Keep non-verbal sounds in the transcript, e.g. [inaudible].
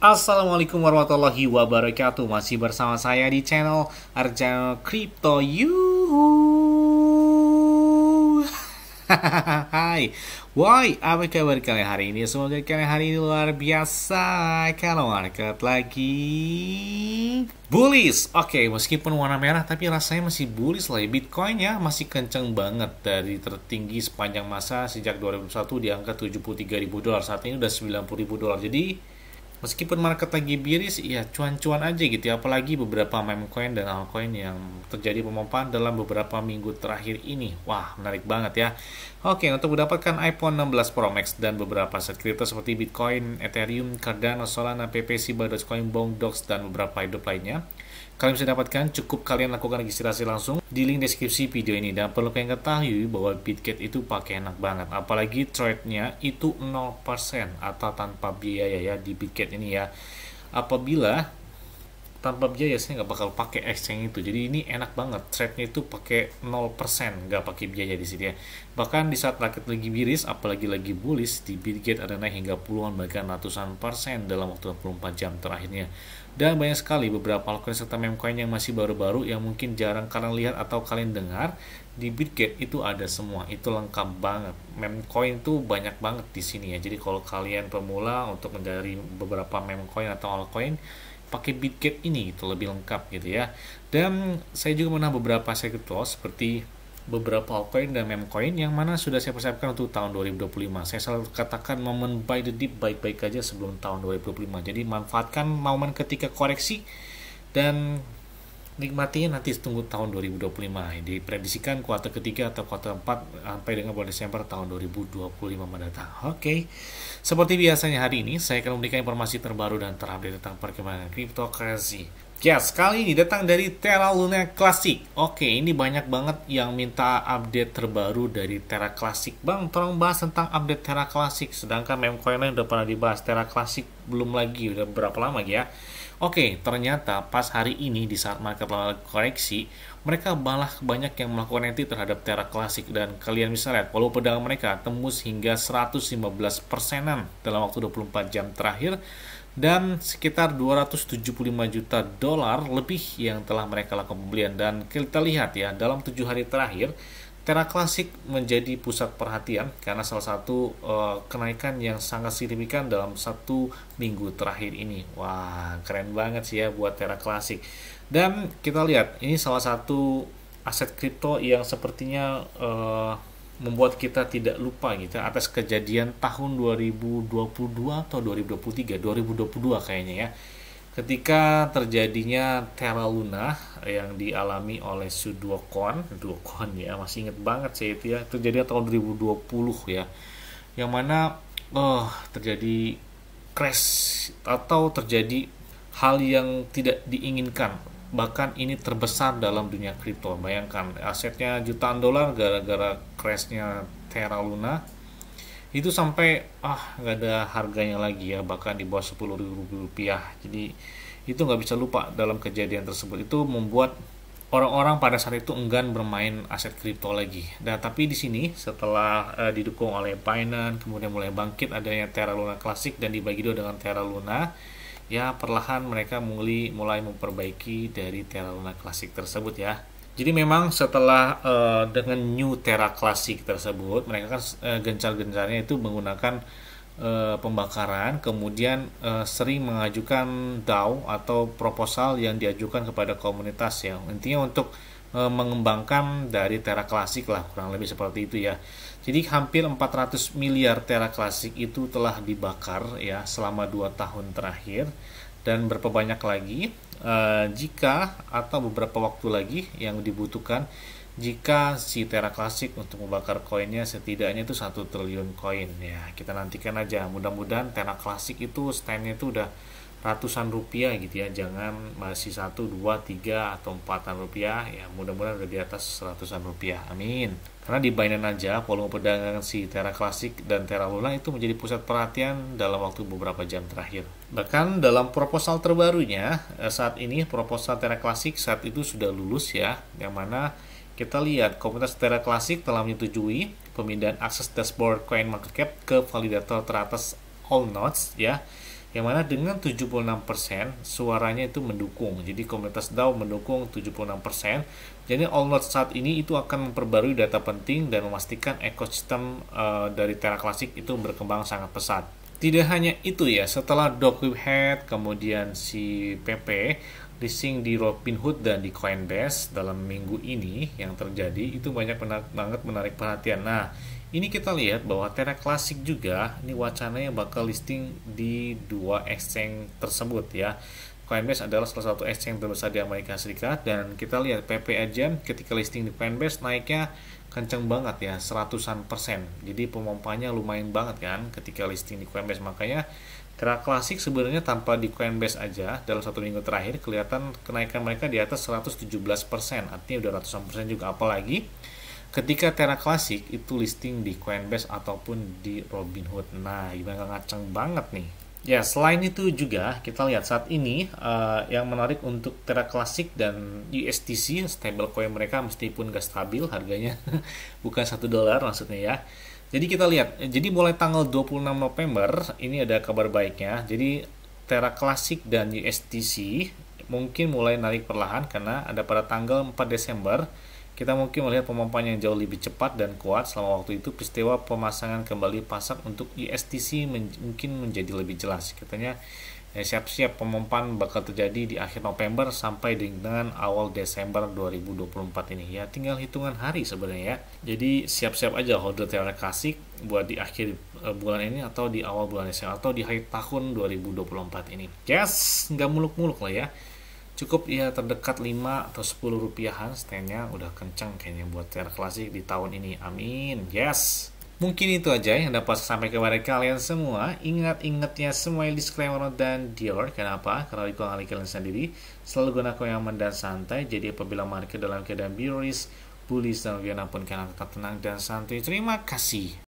Assalamualaikum warahmatullahi wabarakatuh Masih bersama saya di channel Arjano Crypto You [laughs] Hai Woi, apa kabar kalian hari ini? Semoga kalian hari ini luar biasa Kalau market lagi Bullish Oke, okay, meskipun warna merah tapi rasanya masih bullish lah Bitcoin ya masih kenceng banget Dari tertinggi sepanjang masa sejak 2001 di angka 73.000 dolar Saat ini udah 90.000 dolar Jadi Meskipun market lagi biris, ya cuan-cuan aja gitu ya. Apalagi beberapa meme coin dan altcoin yang terjadi pemompaan dalam beberapa minggu terakhir ini. Wah, menarik banget ya. Oke, untuk mendapatkan iPhone 16 Pro Max dan beberapa aset kripto seperti Bitcoin, Ethereum, Cardano, Solana, PPC, Dogecoin, Bong, Dogs, dan beberapa hidup lainnya, Kalian bisa dapatkan cukup kalian lakukan registrasi langsung di link deskripsi video ini. Dan perlu kalian ketahui bahwa Bitget itu pakai enak banget. Apalagi trade-nya itu 0% atau tanpa biaya ya di Bitget ini ya. Apabila tanpa biaya saya nggak bakal pakai exchange itu jadi ini enak banget trade-nya itu pakai 0% nggak pakai biaya di sini ya bahkan di saat market lagi biris apalagi lagi bullish di Bitgate ada naik hingga puluhan bahkan ratusan persen dalam waktu 24 jam terakhirnya dan banyak sekali beberapa altcoin serta memcoin yang masih baru-baru yang mungkin jarang kalian lihat atau kalian dengar di Bitgate itu ada semua itu lengkap banget memcoin tuh banyak banget di sini ya jadi kalau kalian pemula untuk mencari beberapa memcoin atau altcoin pakai bitget ini itu lebih lengkap gitu ya. Dan saya juga menang beberapa secret clause seperti beberapa altcoin dan memcoin yang mana sudah saya persiapkan untuk tahun 2025. Saya selalu katakan momen buy the dip baik-baik aja sebelum tahun 2025. Jadi manfaatkan momen ketika koreksi dan nikmatinya nanti tunggu tahun 2025 diprediksikan kuartal ketiga atau kuartal 4 sampai dengan bulan Desember tahun 2025 mendatang oke okay. seperti biasanya hari ini saya akan memberikan informasi terbaru dan terupdate tentang perkembangan cryptocurrency Yes, ya, kali ini datang dari Terra Luna Classic. Oke, ini banyak banget yang minta update terbaru dari Terra Classic. Bang, tolong bahas tentang update Terra Classic. Sedangkan memcoinnya udah pernah dibahas Terra Classic belum lagi udah berapa lama ya Oke, ternyata pas hari ini di saat market lalu koreksi, mereka malah banyak yang melakukan entry terhadap Terra Classic dan kalian bisa lihat walau pedagang mereka tembus hingga 115 persenan dalam waktu 24 jam terakhir dan sekitar 275 juta dolar lebih yang telah mereka lakukan pembelian dan kita lihat ya dalam tujuh hari terakhir Tera klasik menjadi pusat perhatian karena salah satu uh, kenaikan yang sangat signifikan dalam satu minggu terakhir ini. Wah, keren banget sih ya buat Tera klasik. Dan kita lihat, ini salah satu aset kripto yang sepertinya uh, membuat kita tidak lupa gitu ya atas kejadian tahun 2022 atau 2023, 2022 kayaknya ya ketika terjadinya terra luna yang dialami oleh Sudwokon, Duokon ya masih inget banget sih itu ya terjadi tahun 2020 ya yang mana oh, terjadi crash atau terjadi hal yang tidak diinginkan bahkan ini terbesar dalam dunia kripto bayangkan asetnya jutaan dolar gara-gara crashnya Terra Luna itu sampai ah nggak ada harganya lagi ya bahkan di bawah sepuluh ribu rupiah jadi itu nggak bisa lupa dalam kejadian tersebut itu membuat orang-orang pada saat itu enggan bermain aset kripto lagi. Nah, tapi di sini setelah uh, didukung oleh Binance, kemudian mulai bangkit adanya Terra Luna Classic dan dibagi dua dengan Terra Luna, ya perlahan mereka mulai mulai memperbaiki dari Terra Luna Classic tersebut ya. Jadi memang setelah uh, dengan new Terra klasik tersebut, mereka kan uh, gencar-gencarnya itu menggunakan uh, pembakaran, kemudian uh, sering mengajukan DAO atau proposal yang diajukan kepada komunitas ya. Intinya untuk e, mengembangkan dari tera klasik lah kurang lebih seperti itu ya. Jadi hampir 400 miliar tera klasik itu telah dibakar ya selama dua tahun terakhir dan berapa banyak lagi e, jika atau beberapa waktu lagi yang dibutuhkan jika si tera klasik untuk membakar koinnya setidaknya itu satu triliun koin ya kita nantikan aja mudah-mudahan Terra klasik itu standnya itu udah ratusan rupiah gitu ya jangan masih satu dua tiga atau empatan rupiah ya mudah-mudahan udah di atas ratusan rupiah amin karena di Binance aja volume perdagangan si Terra Classic dan Terra Luna itu menjadi pusat perhatian dalam waktu beberapa jam terakhir bahkan dalam proposal terbarunya eh, saat ini proposal Terra Classic saat itu sudah lulus ya yang mana kita lihat komunitas Terra Classic telah menyetujui pemindahan akses dashboard CoinMarketCap ke validator teratas All Nodes ya yang mana dengan 76% suaranya itu mendukung. Jadi komunitas DAO mendukung 76%. Jadi All Allnode saat ini itu akan memperbarui data penting dan memastikan ekosistem uh, dari Terra Classic itu berkembang sangat pesat. Tidak hanya itu ya, setelah Doc Head kemudian si PP, listing di Robinhood dan di Coinbase dalam minggu ini yang terjadi itu banyak menar banget menarik perhatian. Nah, ini kita lihat bahwa Terra Classic juga ini wacana yang bakal listing di dua exchange tersebut ya. Coinbase adalah salah satu exchange terbesar di Amerika Serikat dan kita lihat PP Agent ketika listing di Coinbase naiknya kenceng banget ya seratusan persen. Jadi pemompanya lumayan banget kan ketika listing di Coinbase makanya karena klasik sebenarnya tanpa di Coinbase aja dalam satu minggu terakhir kelihatan kenaikan mereka di atas 117%, artinya udah ratusan persen juga. Apalagi ketika Terra klasik itu listing di Coinbase ataupun di Robinhood. Nah, gimana ngaceng banget nih. Ya, selain itu juga kita lihat saat ini uh, yang menarik untuk Terra klasik dan USDC, stablecoin mereka meskipun gak stabil harganya, [laughs] bukan satu dolar maksudnya ya jadi kita lihat, jadi mulai tanggal 26 November ini ada kabar baiknya. Jadi Terra Classic dan USDC mungkin mulai naik perlahan karena ada pada tanggal 4 Desember kita mungkin melihat pemampuan yang jauh lebih cepat dan kuat selama waktu itu peristiwa pemasangan kembali pasar untuk USDC mungkin menjadi lebih jelas katanya Ya, siap-siap pemompaan bakal terjadi di akhir November sampai dengan awal Desember 2024 ini. Ya, tinggal hitungan hari sebenarnya ya. Jadi siap-siap aja holder teori klasik buat di akhir eh, bulan ini atau di awal bulan Desember atau di akhir tahun 2024 ini. Yes, nggak muluk-muluk lah ya. Cukup ya terdekat 5 atau 10 rupiahan standnya udah kencang kayaknya buat teori klasik di tahun ini. Amin. Yes. Mungkin itu aja yang dapat saya sampaikan kepada kalian semua. Ingat-ingatnya semua yang disclaimer dan Dior. Kenapa? Karena itu kali kalian sendiri. Selalu guna yang dan santai. Jadi apabila market dalam keadaan bearish, bullish, dan pun kalian tetap tenang dan santai. Terima kasih.